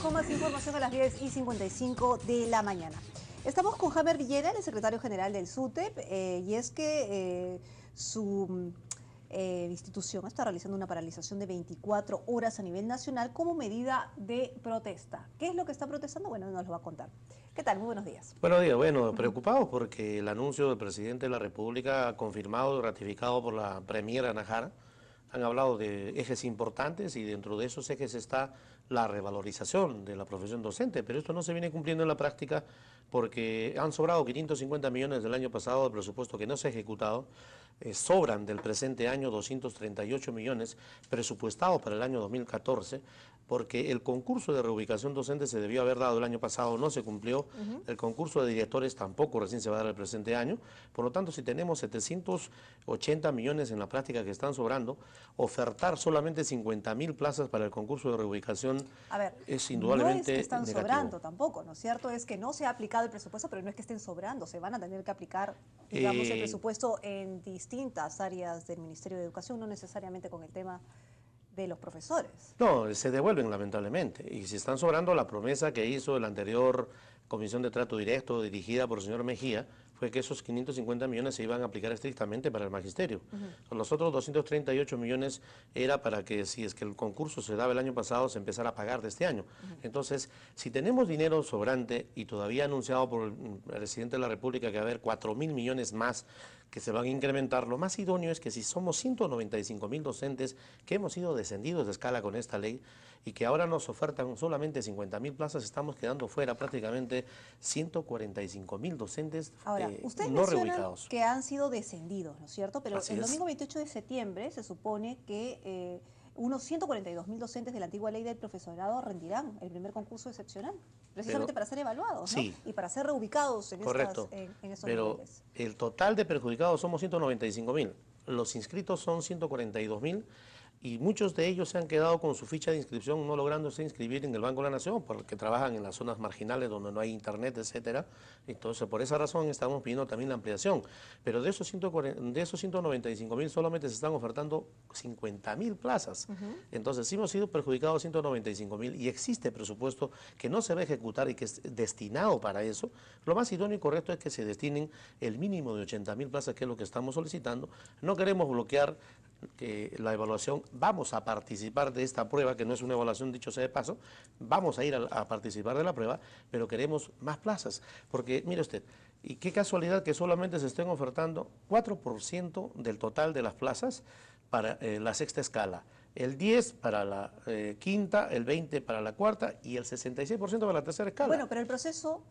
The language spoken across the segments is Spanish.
con más información a las 10 y 55 de la mañana. Estamos con Hammer Villena, el secretario general del SUTEP, eh, y es que eh, su eh, institución está realizando una paralización de 24 horas a nivel nacional como medida de protesta. ¿Qué es lo que está protestando? Bueno, nos lo va a contar. ¿Qué tal? Muy buenos días. Buenos días. Bueno, preocupados porque el anuncio del presidente de la República, confirmado y ratificado por la premiera Najara. han hablado de ejes importantes y dentro de esos ejes está la revalorización de la profesión docente, pero esto no se viene cumpliendo en la práctica porque han sobrado 550 millones del año pasado de presupuesto que no se ha ejecutado, eh, sobran del presente año 238 millones presupuestados para el año 2014, porque el concurso de reubicación docente se debió haber dado el año pasado, no se cumplió, el concurso de directores tampoco recién se va a dar el presente año, por lo tanto si tenemos 780 millones en la práctica que están sobrando, ofertar solamente 50 mil plazas para el concurso de reubicación es indudablemente no es que están sobrando tampoco, ¿no es cierto? Es que no se ha aplicado el presupuesto, pero no es que estén sobrando, se van a tener que aplicar, digamos, el eh, presupuesto en distintas áreas del Ministerio de Educación, no necesariamente con el tema de los profesores. No, se devuelven lamentablemente. Y si están sobrando, la promesa que hizo la anterior Comisión de Trato Directo dirigida por el señor Mejía fue que esos 550 millones se iban a aplicar estrictamente para el magisterio. Los otros 238 millones era para que si es que el concurso se daba el año pasado, se empezara a pagar de este año. Entonces, si tenemos dinero sobrante y todavía anunciado por el presidente de la República que va a haber 4 mil millones más que se van a incrementar, lo más idóneo es que si somos 195 mil docentes que hemos sido descendidos de escala con esta ley y que ahora nos ofertan solamente 50 mil plazas, estamos quedando fuera prácticamente 145 mil docentes ahora, eh, no reubicados. que han sido descendidos, ¿no es cierto? Pero el domingo 28 de septiembre se supone que... Eh, unos 142.000 docentes de la antigua ley del profesorado rendirán el primer concurso excepcional, precisamente para ser evaluados y para ser reubicados en, Correcto. Estas, en, pero El total de perjudicados somos 195.000. Los inscritos son 142.000 y muchos de ellos se han quedado con su ficha de inscripción no lográndose inscribir en el Banco de la Nación porque trabajan en las zonas marginales donde no hay internet, etcétera. Entonces, por esa razón estamos pidiendo también la ampliación. Pero de esos, 140, de esos 195 mil solamente se están ofertando 50 mil plazas. Entonces, si hemos sido perjudicados 195 mil y existe presupuesto que no se va a ejecutar y que es destinado para eso. Lo más idóneo y correcto es que se destinen el mínimo de 80 mil plazas, que es lo que estamos solicitando. No queremos bloquear que la evaluación, vamos a participar de esta prueba, que no es una evaluación dicho sea de paso, vamos a ir a, participar de la prueba, pero queremos más plazas, porque mire usted, y qué casualidad que solamente se estén ofertando 4% del total de las plazas para eh, la sexta escala, el 10 para la eh, quinta, el 20 para la cuarta y el 66% para la tercera escala. Bueno, pero el proceso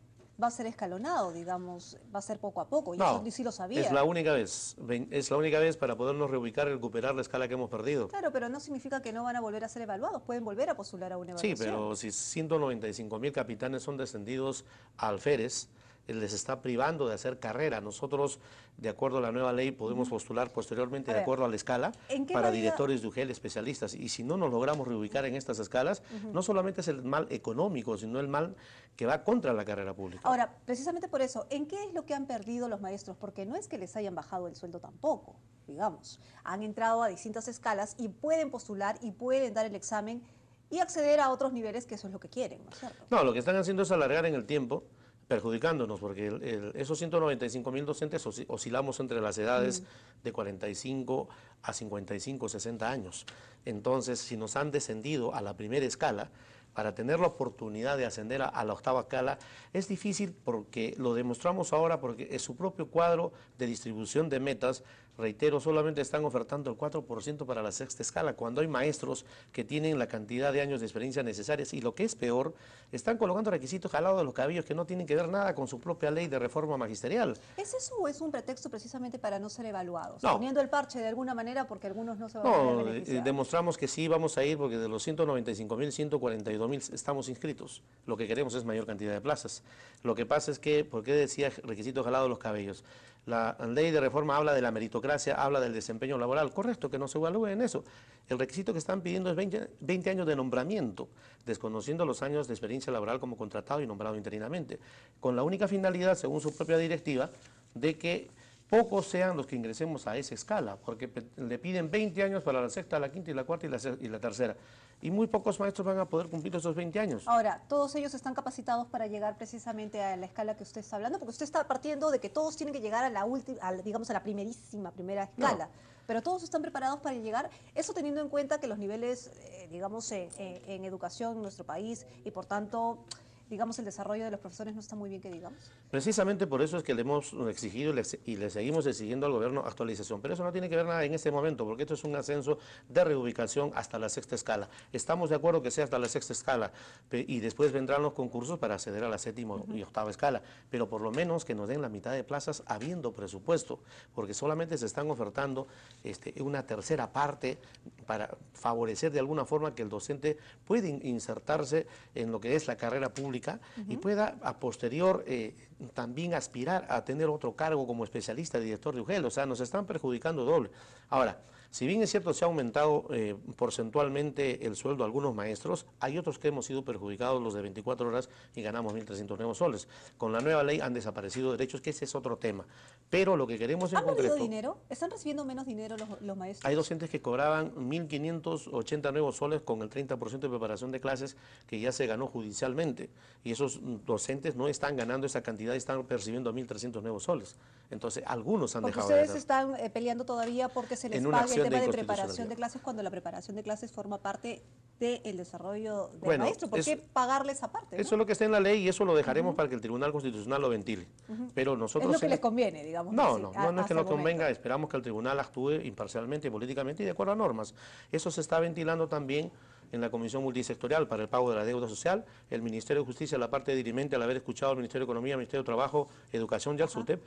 va a ser escalonado, digamos, va a ser poco a poco. Y sí lo sabía. Es la única vez, es la única vez para podernos reubicar y recuperar la escala que hemos perdido. Claro, pero no significa que no van a volver a ser evaluados, pueden volver a postular a una evaluación. Sí, pero si 195 mil capitanes son descendidos a alférez, eh, les está privando de hacer carrera. Nosotros, de acuerdo a la nueva ley, podemos postular posteriormente, de acuerdo a la escala, para directores de UGEL especialistas. Y si no nos logramos reubicar en estas escalas, no solamente es el mal económico, sino el mal que va contra la carrera pública. Ahora, precisamente por eso, ¿en qué es lo que han perdido los maestros? Porque no es que les hayan bajado el sueldo tampoco, digamos. Han entrado a distintas escalas y pueden postular y pueden dar el examen y acceder a otros niveles, que eso es lo que quieren, ¿no es cierto? No, lo que están haciendo es alargar en el tiempo perjudicándonos, porque esos 195 mil docentes oscilamos entre las edades de 45 a 55, 60 años. Entonces, si nos han descendido a la primera escala, para tener la oportunidad de ascender a, la octava escala es difícil porque lo demostramos ahora porque es su propio cuadro de distribución de metas reitero, solamente están ofertando el 4% para la sexta escala, cuando hay maestros que tienen la cantidad de años de experiencia necesarias y lo que es peor, están colocando requisitos jalados de los cabellos que no tienen que ver nada con su propia ley de reforma magisterial. ¿Es eso o es un pretexto precisamente para no ser evaluados? No. Poniendo el parche de alguna manera porque algunos no se van eh, demostramos que sí vamos a ir porque de los 195.000, 142.000 estamos inscritos. Lo que queremos es mayor cantidad de plazas. Lo que pasa es que, ¿por qué decía requisitos jalados de los cabellos? La ley de reforma habla de la meritocracia, habla del desempeño laboral. Correcto, que no se evalúe en eso. El requisito que están pidiendo es 20, años de nombramiento, desconociendo los años de experiencia laboral como contratado y nombrado interinamente, con la única finalidad, según su propia directiva, de que pocos sean los que ingresemos a esa escala, porque le piden 20 años para la sexta, la quinta y la cuarta y la, tercera. Y muy pocos maestros van a poder cumplir esos 20 años. Ahora, ¿todos ellos están capacitados para llegar precisamente a la escala que usted está hablando? Porque usted está partiendo de que todos tienen que llegar a la última, digamos, a la primerísima, primera escala. Pero todos están preparados para llegar, eso teniendo en cuenta que los niveles, eh, digamos, eh, eh, en educación en nuestro país y por tanto digamos, el desarrollo de los profesores no está muy bien que digamos. Precisamente por eso es que le hemos exigido y le seguimos exigiendo al gobierno actualización. Pero eso no tiene que ver nada en este momento, porque esto es un ascenso de reubicación hasta la sexta escala. Estamos de acuerdo que sea hasta la sexta escala y después vendrán los concursos para acceder a la séptima y octava escala. Pero por lo menos que nos den la mitad de plazas habiendo presupuesto, porque solamente se están ofertando este, una tercera parte para favorecer de alguna forma que el docente pueda insertarse en lo que es la carrera pública y pueda a posterior eh, también aspirar a tener otro cargo como especialista, director de UGEL, o sea, nos están perjudicando doble. Ahora, si bien es cierto se ha aumentado eh, porcentualmente el sueldo a algunos maestros, hay otros que hemos sido perjudicados los de 24 horas y ganamos 1.300 nuevos soles. Con la nueva ley han desaparecido derechos, que ese es otro tema. Pero lo que queremos es... ¿Han concreto... dinero? ¿Están recibiendo menos dinero los maestros? Hay docentes que cobraban 1.580 nuevos soles con el 30% de preparación de clases que ya se ganó judicialmente. Y esos docentes no están ganando esa cantidad están percibiendo 1.300 nuevos soles. Entonces, algunos han porque dejado ustedes están eh, peleando todavía porque se les paga el tema de, preparación de clases cuando la preparación de clases forma parte del de desarrollo del maestro. ¿Por qué pagarles aparte? Eso es lo que está en la ley y eso lo dejaremos para que el Tribunal Constitucional lo ventile. Pero nosotros... Es lo que les conviene, digamos. No, no, no, es que no convenga. Esperamos que el Tribunal actúe imparcialmente políticamente y de acuerdo a normas. Eso se está ventilando también en la Comisión Multisectorial para el Pago de la Deuda Social, el Ministerio de Justicia, la parte dirimente, al haber escuchado al Ministerio de Economía, Ministerio de Trabajo, Educación y al SUTEP,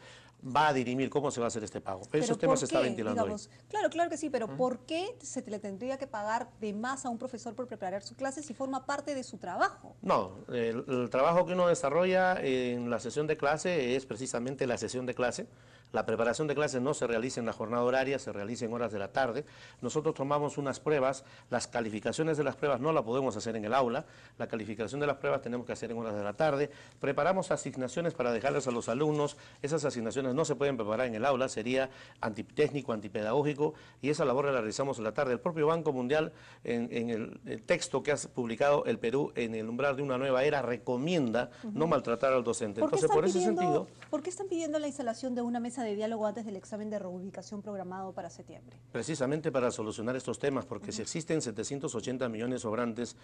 va a dirimir cómo se va a hacer este pago. Pero Esos temas se están ventilando Claro, claro que sí, pero ¿por qué se le tendría que pagar de más a un profesor por preparar su clase si forma parte de su trabajo? No, el trabajo que uno desarrolla en la sesión de clase es precisamente la sesión de clase. La preparación de clases no se realiza en la jornada horaria, se realiza en horas de la tarde. Nosotros tomamos unas pruebas, las calificaciones de las pruebas no las podemos hacer en el aula, la calificación de las pruebas tenemos que hacer en horas de la tarde. Preparamos asignaciones para dejarlas a los alumnos, esas asignaciones no se pueden preparar en el aula, sería antitécnico, antipedagógico, y esa labor la realizamos en la tarde. El propio Banco Mundial, en, el, texto que ha publicado el Perú en el umbral de una nueva era, recomienda no maltratar al docente. Entonces, por ese sentido... ¿Por qué están pidiendo la instalación de una mesa de diálogo antes del examen de reubicación programado para septiembre? Precisamente para solucionar estos temas, porque si existen 780 millones sobrantes,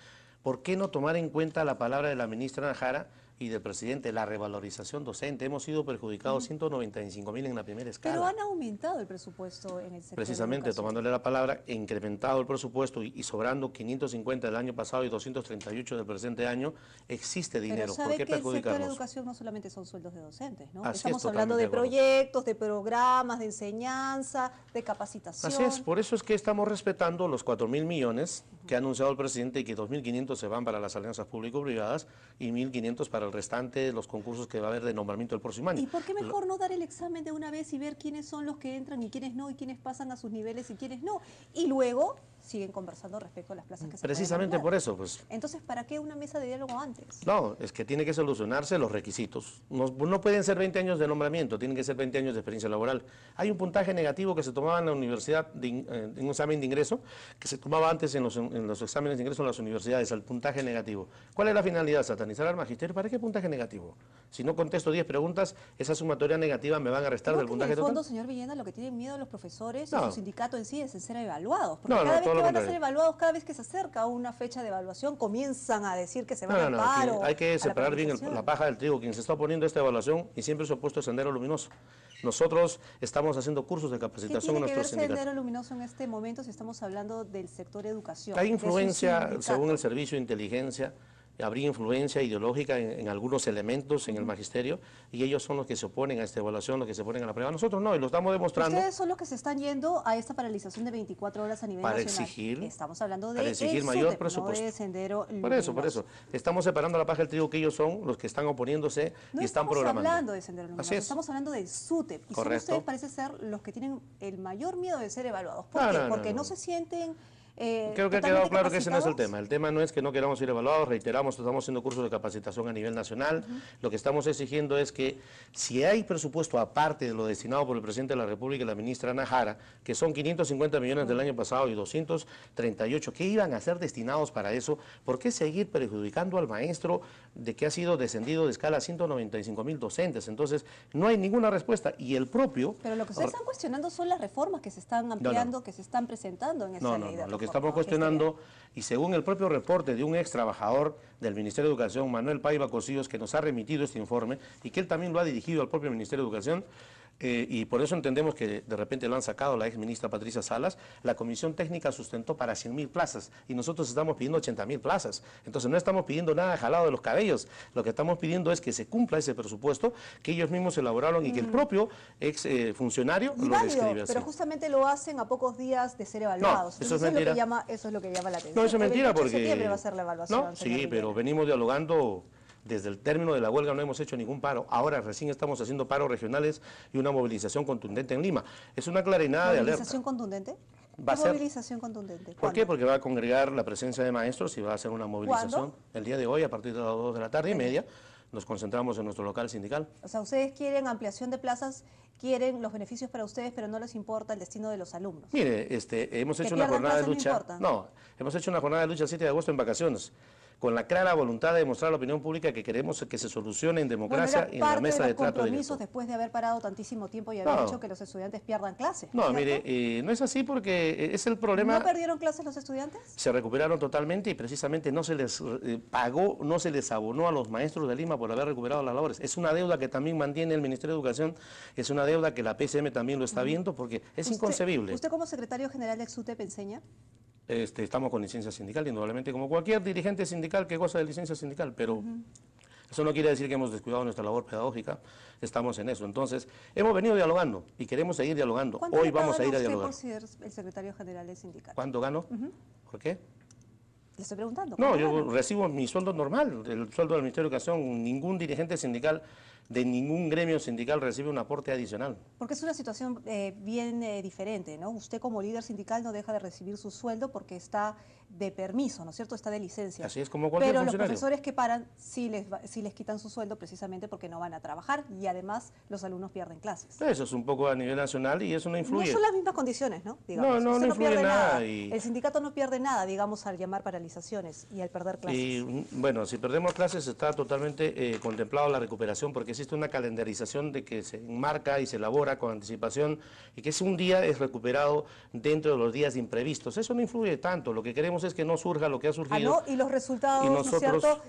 ¿por qué no tomar en cuenta la palabra de la ministra Najara? y del presidente, la revalorización docente. Hemos sido perjudicados 195 mil en la primera escala. Pero han aumentado el presupuesto en el sector Precisamente, tomándole la palabra, incrementado el presupuesto y, sobrando 550 del año pasado y 238 del presente año, existe dinero. Pero sabe ¿Por qué que el educación no solamente son sueldos de docentes, Estamos hablando de proyectos, de programas, de enseñanza, de capacitación. Así es, por eso es que estamos respetando los 4 mil millones que ha anunciado el presidente que 2.500 se van para las alianzas público-privadas y 1.500 para el restante de los concursos que va a haber de nombramiento el próximo año. ¿Y por qué mejor no dar el examen de una vez y ver quiénes son los que entran y quiénes no y quiénes pasan a sus niveles y quiénes no? Y luego siguen conversando respecto a las plazas que se Precisamente por eso, pues. Entonces, ¿para qué una mesa de diálogo antes? No, es que tiene que solucionarse los requisitos. No, pueden ser 20 años de nombramiento, tienen que ser 20 años de experiencia laboral. Hay un puntaje negativo que se tomaba en la universidad, eh, en un examen de ingreso, que se tomaba antes en los, en los exámenes de ingreso en las universidades, al puntaje negativo. ¿Cuál es la finalidad? ¿Satanizar al magisterio? ¿Para qué puntaje negativo? Si no contesto 10 preguntas, esa sumatoria negativa me van a restar del puntaje total. En el fondo, señor Villena, lo que tienen miedo los profesores y en sí es ser evaluados. Porque todo van a ser evaluados cada vez que se acerca una fecha de evaluación, comienzan a decir que se van no, no, no, Hay que separar bien la paja del trigo. Quien se está oponiendo a esta evaluación y siempre se ha puesto el Sendero Luminoso. Nosotros estamos haciendo cursos de capacitación en nuestros sindicatos. Sendero Luminoso en este momento si estamos hablando del sector educación? Hay influencia, según el Servicio de Inteligencia, habría influencia ideológica en, algunos elementos en el magisterio y ellos son los que se oponen a esta evaluación, los que se oponen a la prueba. Nosotros no, y lo estamos demostrando. Ustedes son los que se están yendo a esta paralización de 24 horas a nivel para nacional. Exigir, estamos hablando de para exigir mayor presupuesto. por eso, por eso. Estamos separando la paja del trigo que ellos son, los que están oponiéndose y están programando. estamos hablando de sendero estamos hablando de SUTEP. Y son ustedes parece ser los que tienen el mayor miedo de ser evaluados. ¿Por qué? Porque no se sienten eh, Creo que ha quedado claro que ese no es el tema. El tema no es que no queramos ir evaluados, reiteramos, estamos haciendo cursos de capacitación a nivel nacional. Lo que estamos exigiendo es que si hay presupuesto aparte de lo destinado por el presidente de la República y la ministra Najara que son 550 millones del año pasado y 238, que iban a ser destinados para eso? ¿Por qué seguir perjudicando al maestro de que ha sido descendido de escala a 195 mil docentes? Entonces, no hay ninguna respuesta. Y el propio... Pero lo que ustedes están cuestionando son las reformas que se están ampliando, que se están presentando en esa no, estamos cuestionando y según el propio reporte de un ex trabajador del Ministerio de Educación, Manuel Paiva Cosillos, que nos ha remitido este informe y que él también lo ha dirigido al propio Ministerio de Educación, eh, y por eso entendemos que de repente lo han sacado la ex ministra Patricia Salas, la Comisión Técnica sustentó para 100.000 mil plazas y nosotros estamos pidiendo 80.000 mil plazas. Entonces no estamos pidiendo nada jalado de los cabellos, lo que estamos pidiendo es que se cumpla ese presupuesto que ellos mismos elaboraron y que el mm. propio ex eh, funcionario lo describe así. Pero justamente lo hacen a pocos días de ser evaluados. eso, es lo que llama, eso es lo que llama la atención. No, eso es mentira porque... va a ser la evaluación. sí, pero venimos dialogando... Desde el término de la huelga no hemos hecho ningún paro. Ahora recién estamos haciendo paros regionales y una movilización contundente en Lima. Es una clarinada de alerta. ¿Movilización contundente? Va movilización contundente? ¿Por qué? Porque va a congregar la presencia de maestros y va a ser una movilización el día de hoy a partir de las 2 de la tarde y media. Nos concentramos en nuestro local sindical. O sea, ustedes quieren ampliación de plazas, quieren los beneficios para ustedes, pero no les importa el destino de los alumnos. Mire, este, hemos hecho una jornada de lucha. No, no, hemos hecho una jornada de lucha el 7 de agosto en vacaciones con la clara voluntad de demostrar a la opinión pública que queremos que se solucione en democracia y en la mesa de, de trato después de haber parado tantísimo tiempo y haber hecho que los estudiantes pierdan clases? No, mire, eh, no es así porque eh, es el problema... ¿No perdieron clases los estudiantes? Se recuperaron totalmente y precisamente no se les eh, pagó, no se les abonó a los maestros de Lima por haber recuperado las labores. Es una deuda que también mantiene el Ministerio de Educación, es una deuda que la PSM también lo está viendo porque es inconcebible. ¿Usted como secretario general de Exutep enseña? Este, estamos con licencia sindical, indudablemente, como cualquier dirigente sindical que goza de licencia sindical, pero eso no quiere decir que hemos descuidado nuestra labor pedagógica, estamos en eso. Entonces, hemos venido dialogando y queremos seguir dialogando. Hoy vamos a ir a dialogar. por ser el secretario general del sindical? ¿Cuándo gano? ¿Por qué? Le estoy preguntando. No, yo recibo mi sueldo normal, el sueldo del Ministerio de Educación. Ningún dirigente sindical de ningún gremio sindical recibe un aporte adicional. Porque es una situación eh, bien eh, diferente, ¿no? Usted como líder sindical no deja de recibir su sueldo porque está de permiso, ¿no es cierto? Está de licencia. Así es como cualquier Pero los profesores que paran sí les, les quitan su sueldo precisamente porque no van a trabajar y además los alumnos pierden clases. Pues eso es un poco a nivel nacional y eso no influye. No son las mismas condiciones, ¿no? No, no, nada. El sindicato no pierde nada, digamos, al llamar paralizaciones y al perder clases. Y mm, bueno, si perdemos clases está totalmente eh, contemplado la recuperación porque es existe una calendarización de que se enmarca y se elabora con anticipación y que ese un día es recuperado dentro de los días imprevistos. Eso no influye tanto, lo que queremos es que no surja lo que ha ah, surgido. Ah, no, y los resultados,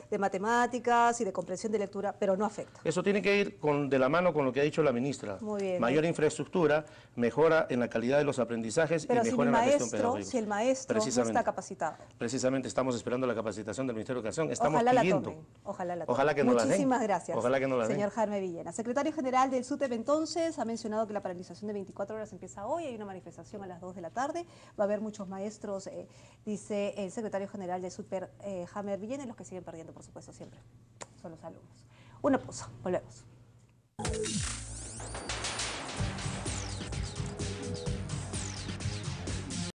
de matemáticas y de comprensión de lectura, pero no afecta. Eso tiene que ir con, de la mano con lo que ha dicho la ministra. Muy bien. Mayor infraestructura, mejora en la calidad de los aprendizajes y mejora en la gestión pedagógica. si el maestro no está capacitado. Precisamente estamos esperando la capacitación del Ministerio de Educación, estamos ojalá pidiendo. ojalá la tomen. Ojalá que no la den. gracias. Ojalá que no la Señor Jaime Villena. Secretario General del SUTEP entonces ha mencionado que la paralización de 24 horas empieza hoy, hay una manifestación a las 2 de la tarde, va a haber muchos maestros, eh, dice el Secretario General del SUTEP, eh, Jaime Villena, los que siguen perdiendo, por supuesto, siempre son los alumnos. Una pausa, volvemos.